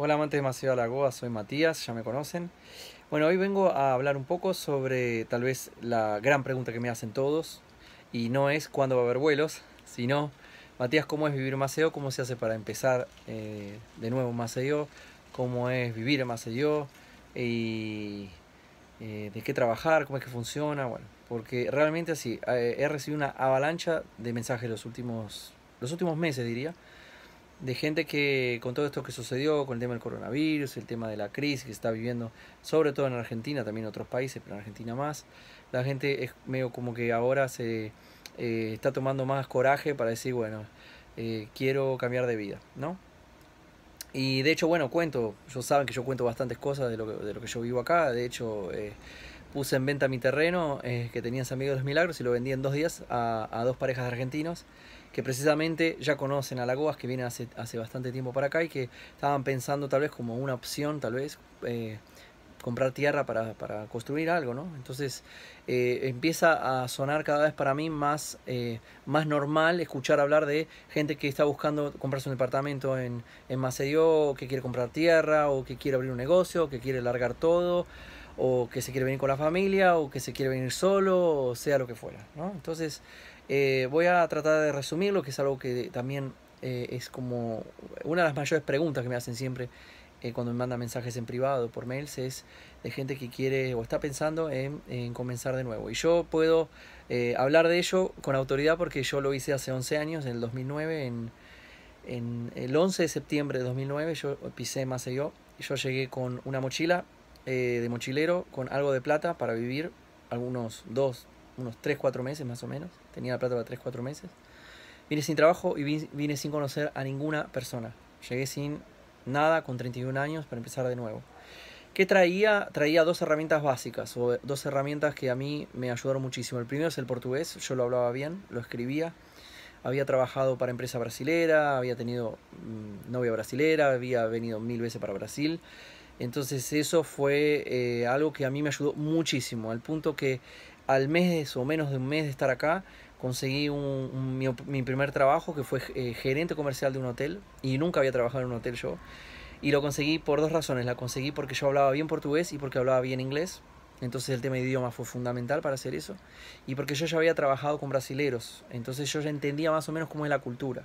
Hola amantes de Maceo Lagoa, soy Matías, ya me conocen. Bueno, hoy vengo a hablar un poco sobre tal vez la gran pregunta que me hacen todos y no es cuándo va a haber vuelos, sino Matías, ¿cómo es vivir en Maceo? ¿Cómo se hace para empezar eh, de nuevo en Maceo? ¿Cómo es vivir en Maceo? Y eh, de qué trabajar, cómo es que funciona, bueno, porque realmente así, eh, he recibido una avalancha de mensajes los últimos, los últimos meses diría, de gente que con todo esto que sucedió, con el tema del coronavirus, el tema de la crisis que está viviendo, sobre todo en Argentina, también en otros países, pero en Argentina más, la gente es medio como que ahora se eh, está tomando más coraje para decir, bueno, eh, quiero cambiar de vida, ¿no? Y de hecho, bueno, cuento, yo saben que yo cuento bastantes cosas de lo que, yo vivo acá, de hecho... Eh, puse en venta mi terreno que tenía amigos San de los Milagros y lo vendí en dos días a, a dos parejas de argentinos que precisamente ya conocen a Lagoas, que viene hace, hace bastante tiempo para acá y que estaban pensando tal vez como una opción, tal vez eh, comprar tierra para, construir algo, ¿no? Entonces eh, empieza a sonar cada vez para mí más, eh, más normal escuchar hablar de gente que está buscando comprarse un departamento en, en que quiere comprar tierra, o que quiere abrir un negocio, o que quiere largar todo, o que se quiere venir con la familia, o que se quiere venir solo, o sea lo que fuera, ¿no? Entonces eh, voy a tratar de resumirlo, que es algo que también eh, es como una de las mayores preguntas que me hacen siempre eh, cuando me mandan mensajes en privado por mails, es de gente que quiere o está pensando en, comenzar de nuevo. Y yo puedo hablar de ello con autoridad porque yo lo hice hace 11 años, en el 2009, en, el 11 de septiembre de 2009 yo pisé más y yo llegué con una mochila de mochilero, con algo de plata para vivir, algunos dos, unos 3, 4 meses más o menos. Tenía la plata para 3, 4 meses. Vine sin trabajo y vine, sin conocer a ninguna persona. Llegué sin nada con 31 años para empezar de nuevo. ¿Qué traía? Traía dos herramientas básicas o dos herramientas que a mí me ayudaron muchísimo. El primero es el portugués, yo lo hablaba bien, lo escribía. Había trabajado para empresa brasilera, había tenido mm, novia brasilera, había venido mil veces para Brasil. Entonces eso fue eh, algo que a mí me ayudó muchísimo, al punto que al mes o menos de un mes de estar acá, conseguí mi, primer trabajo que fue eh, gerente comercial de un hotel y nunca había trabajado en un hotel yo. Y lo conseguí por dos razones. La conseguí porque yo hablaba bien portugués y porque hablaba bien inglés. Entonces el tema de idioma fue fundamental para hacer eso. Y porque yo ya había trabajado con brasileros. Entonces yo ya entendía más o menos cómo es la cultura.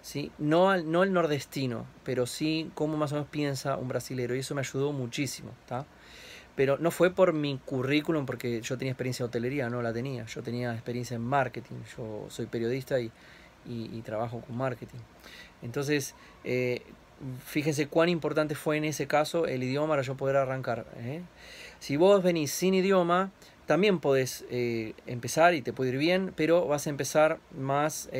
¿sí? No, no el nordestino, pero sí cómo más o menos piensa un brasilero. Y eso me ayudó muchísimo pero no fue por mi currículum, porque yo tenía experiencia en hotelería, no la tenía. Yo tenía experiencia en marketing, yo soy periodista y, trabajo con marketing. Entonces, eh, fíjense cuán importante fue en ese caso el idioma para yo poder arrancar. ¿eh? Si vos venís sin idioma, también podés eh, empezar y te puede ir bien, pero vas a empezar más...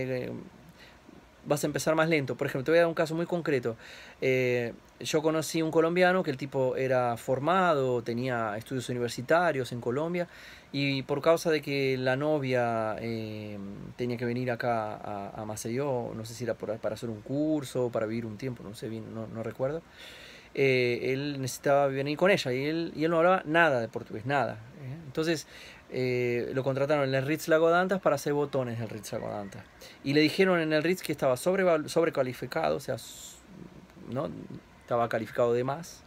vas a empezar más lento. Por ejemplo, te voy a dar un caso muy concreto yo conocí un colombiano que el tipo era formado, tenía estudios universitarios en Colombia y por causa de que la novia eh, tenía que venir acá a, a, Maceió, no sé si era para hacer un curso, para vivir un tiempo, no sé bien, no, recuerdo, eh, él necesitaba venir con ella y él, y él no hablaba nada de portugués, nada. ¿eh? Entonces lo contrataron en el Ritz Lagodantas para hacer botones en el Ritz Lagodantas y le dijeron en el Ritz que estaba sobre, sobrecalificado, o sea, ¿no? estaba calificado de más,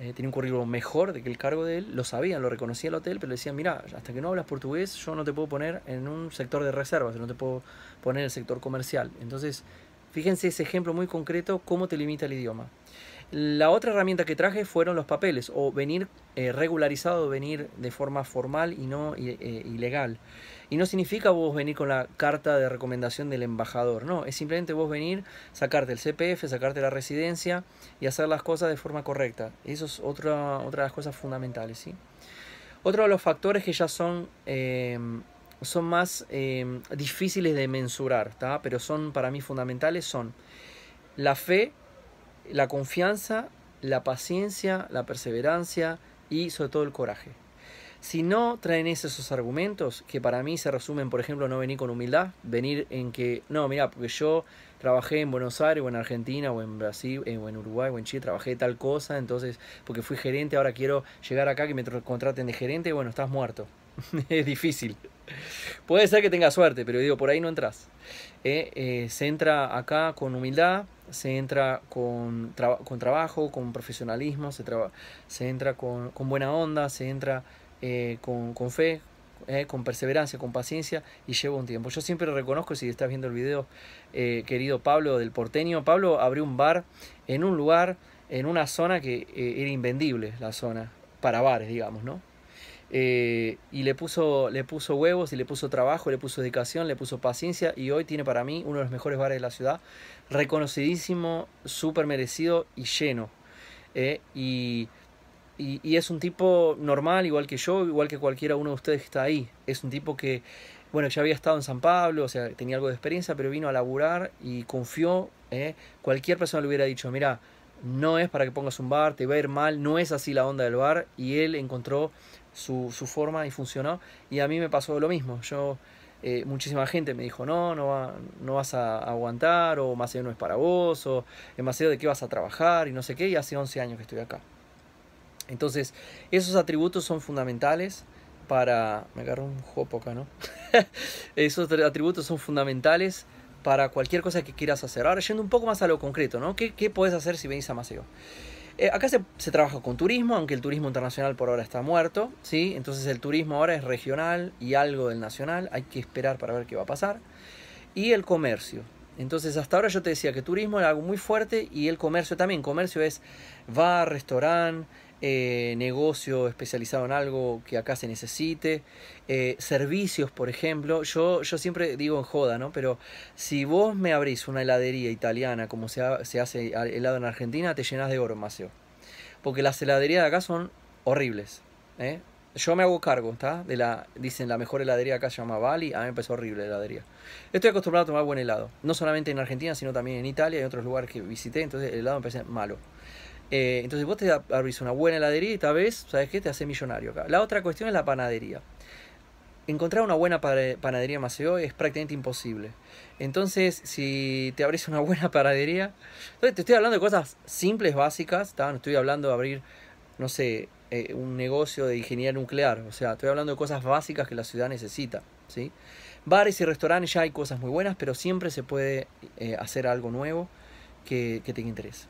eh, tenía un currículum mejor de que el cargo de él, lo sabían, lo reconocía el hotel, pero le decían, mira, hasta que no hablas portugués, yo no te puedo poner en un sector de reservas, no te puedo poner en el sector comercial. Entonces, fíjense ese ejemplo muy concreto, cómo te limita el idioma. La otra herramienta que traje fueron los papeles, o venir eh, regularizado, venir de forma formal y no eh, ilegal. Y no significa vos venir con la carta de recomendación del embajador, no, es simplemente vos venir, sacarte el CPF, sacarte la residencia y hacer las cosas de forma correcta. Eso es otra, otra de las cosas fundamentales, ¿sí? Otro de los factores que ya son, em, son más em, difíciles de mensurar, pero son para mí fundamentales, son la fe, la confianza, la paciencia, la perseverancia y sobre todo el coraje. Si no traen esos argumentos, que para mí se resumen, por ejemplo, no venir con humildad, venir en que, no, mira, porque yo trabajé en Buenos Aires o en Argentina o en Brasil eh, o en Uruguay o en Chile, trabajé tal cosa, entonces, porque fui gerente, ahora quiero llegar acá, que me contraten de gerente, bueno, estás muerto. es difícil. Puede ser que tenga suerte, pero digo, por ahí no entras. Eh, eh, se entra acá con humildad, se entra con, con trabajo, con profesionalismo, se, entra con buena onda, se entra eh, con, fe, eh, con perseverancia, con paciencia y llevo un tiempo. Yo siempre reconozco, si estás viendo el video, eh, querido Pablo del porteño, Pablo abrió un bar en un lugar, en una zona que era invendible, la zona, para bares, digamos, ¿no? y le puso, le puso huevos y le puso trabajo, le puso dedicación, le puso paciencia y hoy tiene para mí uno de los mejores bares de la ciudad, reconocidísimo, súper merecido y lleno. y y, es un tipo normal, igual que yo, igual que cualquiera uno de ustedes que está ahí. Es un tipo que, bueno, ya había estado en San Pablo, o sea, tenía algo de experiencia, pero vino a laburar y confió. ¿eh? Cualquier persona le hubiera dicho, mira, no es para que pongas un bar, te va a ir mal, no es así la onda del bar. Y él encontró su, forma y funcionó. Y a mí me pasó lo mismo. Yo, eh, muchísima gente me dijo, no, no, no vas a aguantar, o demasiado no es para vos, o demasiado de qué vas a trabajar, y no sé qué. Y hace 11 años que estoy acá. Entonces, esos atributos son fundamentales para... Me agarro un jopo acá, ¿no? esos atributos son fundamentales para cualquier cosa que quieras hacer. Ahora, yendo un poco más a lo concreto, ¿no? ¿Qué, puedes hacer si venís a Maceo? Eh, acá se, se, trabaja con turismo, aunque el turismo internacional por ahora está muerto, ¿sí? Entonces el turismo ahora es regional y algo del nacional, hay que esperar para ver qué va a pasar. Y el comercio. Entonces hasta ahora yo te decía que turismo era algo muy fuerte y el comercio también. Comercio es bar, restaurante, eh, negocio especializado en algo que acá se necesite, eh, servicios, por ejemplo. Yo, yo siempre digo en joda, ¿no? Pero si vos me abrís una heladería italiana como se, se hace helado en Argentina, te llenas de oro, Maceo. Porque las heladerías de acá son horribles. ¿eh? Yo me hago cargo, ¿está? De la, dicen, la mejor heladería acá se llama Bali. A mí me empezó horrible la heladería. Estoy acostumbrado a tomar buen helado. No solamente en Argentina, sino también en Italia y en otros lugares que visité. Entonces el helado me parece malo. Eh, entonces vos te abrís una buena heladería y tal vez, ¿sabes qué? Te hace millonario acá. La otra cuestión es la panadería. Encontrar una buena panadería en Maceo es prácticamente imposible. Entonces, si te abrís una buena panadería... Entonces, te estoy hablando de cosas simples, básicas. No estoy hablando de abrir, no sé, eh, un negocio de ingeniería nuclear. O sea, estoy hablando de cosas básicas que la ciudad necesita. Bares y restaurantes ya hay cosas muy buenas, pero siempre se puede eh, hacer algo nuevo que, que te interese.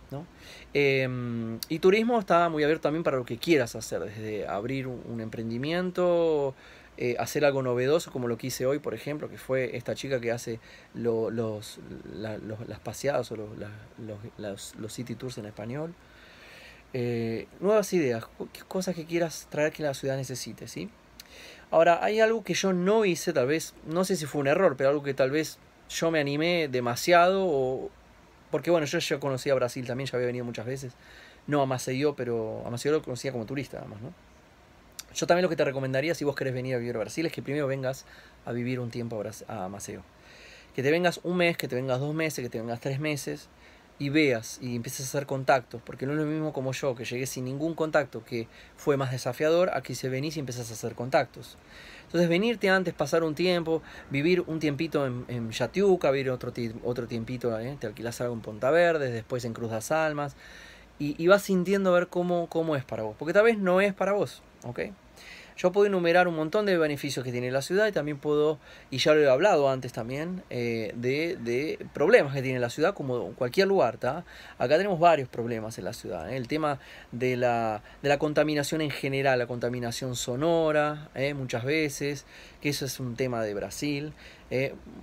Em, y turismo está muy abierto también para lo que quieras hacer, desde abrir un emprendimiento, eh, hacer algo novedoso, como lo que hice hoy, por ejemplo, que fue esta chica que hace los, las paseadas o los, city tours en español. Eh, nuevas ideas, cosas que quieras traer que la ciudad necesite, ¿sí? Ahora, hay algo que yo no hice, tal vez, no sé si fue un error, pero algo que tal vez yo me animé demasiado o, porque bueno, yo ya conocía Brasil también, ya había venido muchas veces. No a Maceió, pero a Maceió lo conocía como turista, además, ¿no? Yo también lo que te recomendaría si vos querés venir a vivir a Brasil es que primero vengas a vivir un tiempo a, a Maceió. Que te vengas un mes, que te vengas dos meses, que te vengas tres meses y veas y empieces a hacer contactos, porque no es lo mismo como yo, que llegué sin ningún contacto, que fue más desafiador, aquí se venís y empiezas a hacer contactos. Entonces venirte antes, pasar un tiempo, vivir un tiempito en, Yatiuca, vivir otro, otro tiempito, eh, te alquilas algo en Ponta Verde, después en Cruz las Almas, y, vas sintiendo a ver cómo, cómo es para vos, porque tal vez no es para vos, ¿ok? Yo puedo enumerar un montón de beneficios que tiene la ciudad y también puedo, y ya lo he hablado antes también, eh, de, problemas que tiene la ciudad, como cualquier lugar, Acá tenemos varios problemas en la ciudad. ¿eh? El tema de la, de la, contaminación en general, la contaminación sonora, ¿eh? muchas veces, que eso es un tema de Brasil.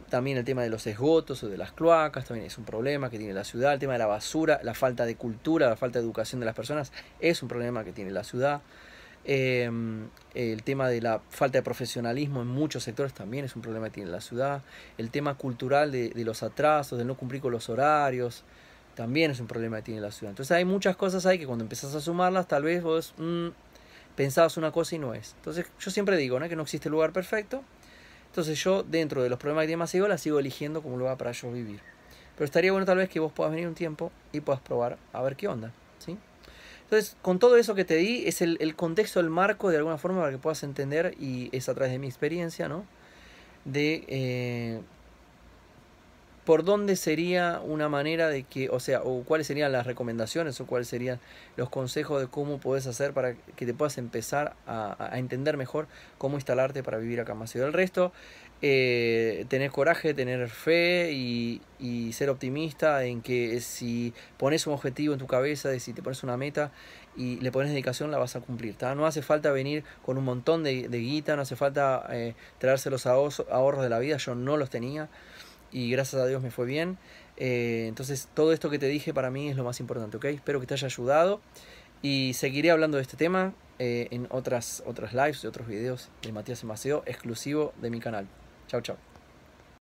también el tema de los esgotos o de las cloacas, también es un problema que tiene la ciudad. El tema de la basura, la falta de cultura, la falta de educación de las personas, es un problema que tiene la ciudad. Em, el tema de la falta de profesionalismo en muchos sectores también es un problema que tiene la ciudad. El tema cultural de, los atrasos, de no cumplir con los horarios, también es un problema que tiene la ciudad. Entonces hay muchas cosas ahí que cuando empezás a sumarlas, tal vez vos mm, pensabas una cosa y no es. Entonces yo siempre digo que no existe lugar perfecto. Entonces yo dentro de los problemas que tiene sigo la sigo eligiendo como lugar para yo vivir. Pero estaría bueno tal vez que vos puedas venir un tiempo y puedas probar a ver qué onda. Entonces, con todo eso que te di, es el, contexto, el marco de alguna forma para que puedas entender, y es a través de mi experiencia, ¿no? De eh, por dónde sería una manera de que, o sea, o cuáles serían las recomendaciones o cuáles serían los consejos de cómo puedes hacer para que te puedas empezar a, entender mejor cómo instalarte para vivir acá más allá del resto eh, tener coraje, tener fe y, ser optimista en que si pones un objetivo en tu cabeza, si te pones una meta y le pones dedicación, la vas a cumplir. No hace falta venir con un montón de, de guita, no hace falta eh, traerse los ahorros de la vida, yo no los tenía y gracias a Dios me fue bien. Eh, entonces todo esto que te dije para mí es lo más importante, ¿ok? Espero que te haya ayudado y seguiré hablando de este tema eh, en otras, otras lives y otros videos de Matías Maceo exclusivo de mi canal. Chao, chao.